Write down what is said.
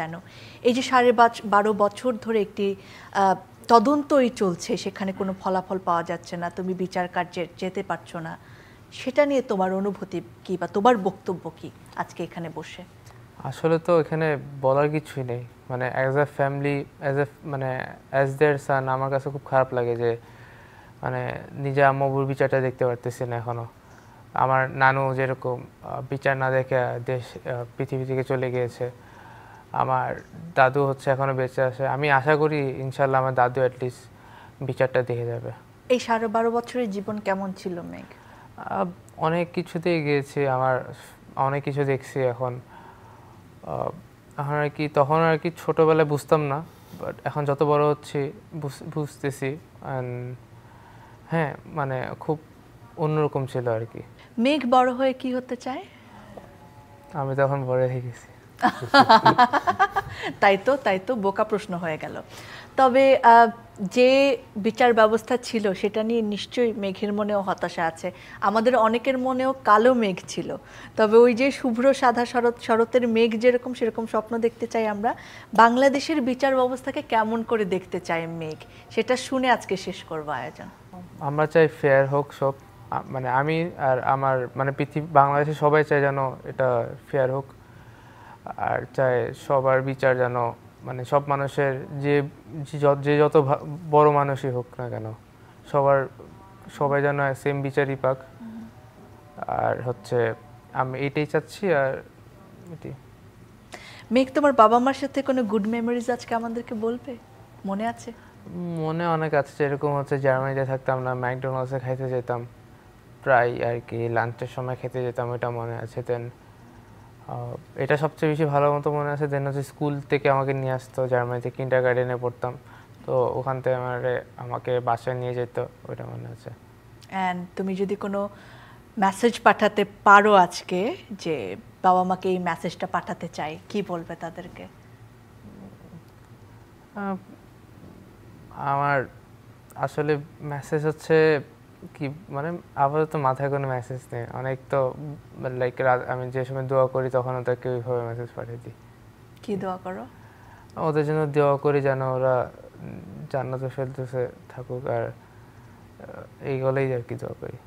কেন এই যে সাড়ে বারো বছর ধরে একটি তদন্তই চলছে সেখানে কোনো ফলাফল পাওয়া যাচ্ছে না তুমি বিচার কার্যে যেতে পারছো না সেটা নিয়ে তোমার অনুভূতি কি বা তোমার বক্তব্য কি আজকে এখানে বসে আসলে তো এখানে বলার কিছুই নেই মানে as a family as a মানে অ্যাজ দেয়ার সান আমার কাছে খুব খারাপ লাগে যে মানে নিজে আম্মবুর বিচারটা দেখতে পারতেছি না এখনও আমার নানু যেরকম বিচার না দেখে দেশ পৃথিবী থেকে চলে গিয়েছে আমার দাদু হচ্ছে এখনো বেঁচে আছে আমি আশা করি ইনশাল্লাহ আমার দাদু অ্যাটলিস্ট বিচারটা দেখে যাবে এই সাড়ে বারো বছরের জীবন কেমন ছিল মেঘ অনেক কিছুতেই গিয়েছি আমার অনেক কিছু দেখছি এখন এখন আর কি তখন আর কি ছোটোবেলায় বুঝতাম না বাট এখন যত বড় হচ্ছি বুঝতেছি হ্যাঁ মানে খুব অন্যরকম ছিল আর কি মেঘ বড় হয়ে কি হতে চায় আমি তখন বড় হয়ে গেছি তাই তো তাই তো বোকা প্রশ্ন হয়ে গেল তবে যে বিচার ব্যবস্থা ছিল সেটা নিয়ে নিশ্চয়ই মেঘের মনেও হতাশা আছে আমাদের অনেকের মনেও কালো মেঘ ছিল তবে ওই যে শুভ্র সাদা শরৎ শরতের মেঘ যেরকম সেরকম স্বপ্ন দেখতে চাই আমরা বাংলাদেশের বিচার ব্যবস্থাকে কেমন করে দেখতে চাই মেঘ সেটা শুনে আজকে শেষ করবো আয়োজন আমরা চাই ফেয়ার হোক সব মানে আমি আর আমার মানে পৃথিবী বাংলাদেশে সবাই চাই যেন এটা ফেয়ার হোক আর চায় সবার বিচার যেন মানে সব মানুষের যে যে যত বড় মানুষই হোক না কেন সবার সবাই যেন সেম বিচারই পাক আর হচ্ছে আমি এটাই চাচ্ছি আর এটি মেঘ তোমার বাবা মার সাথে কোনো গুড মেমোরিজ আজকে আমাদেরকে বলবে মনে আছে মনে অনেক আছে যেরকম হচ্ছে জার্মানিতে থাকতাম না ম্যাকডোনাল্ডসে খাইতে যেতাম প্রায় আর কি লাঞ্চের সময় খেতে যেতাম এটা মনে আছে দেন এটা সবচেয়ে বেশি ভালো মতো মনে আছে দেন হচ্ছে স্কুল থেকে আমাকে নিয়ে আসতো জার্মানিতে কিন্ডার গার্ডেনে পড়তাম তো ওখান থেকে আমার আমাকে বাসায় নিয়ে যেত ওইটা মনে আছে অ্যান্ড তুমি যদি কোনো মেসেজ পাঠাতে পারো আজকে যে বাবা মাকে এই মেসেজটা পাঠাতে চাই কি বলবে তাদেরকে আমার আসলে মেসেজ হচ্ছে কি মানে আপাতত মাথায় কোনো মেসেজ নেই অনেক তো লাইক আমি যে সময় দোয়া করি তখন ওদেরকে ওইভাবে মেসেজ পাঠিয়ে দিই কি দোয়া করো ওদের জন্য দোয়া করি যেন ওরা জান্নাতে ফেলতেছে থাকুক আর এইগুলোই আর কি দোয়া করি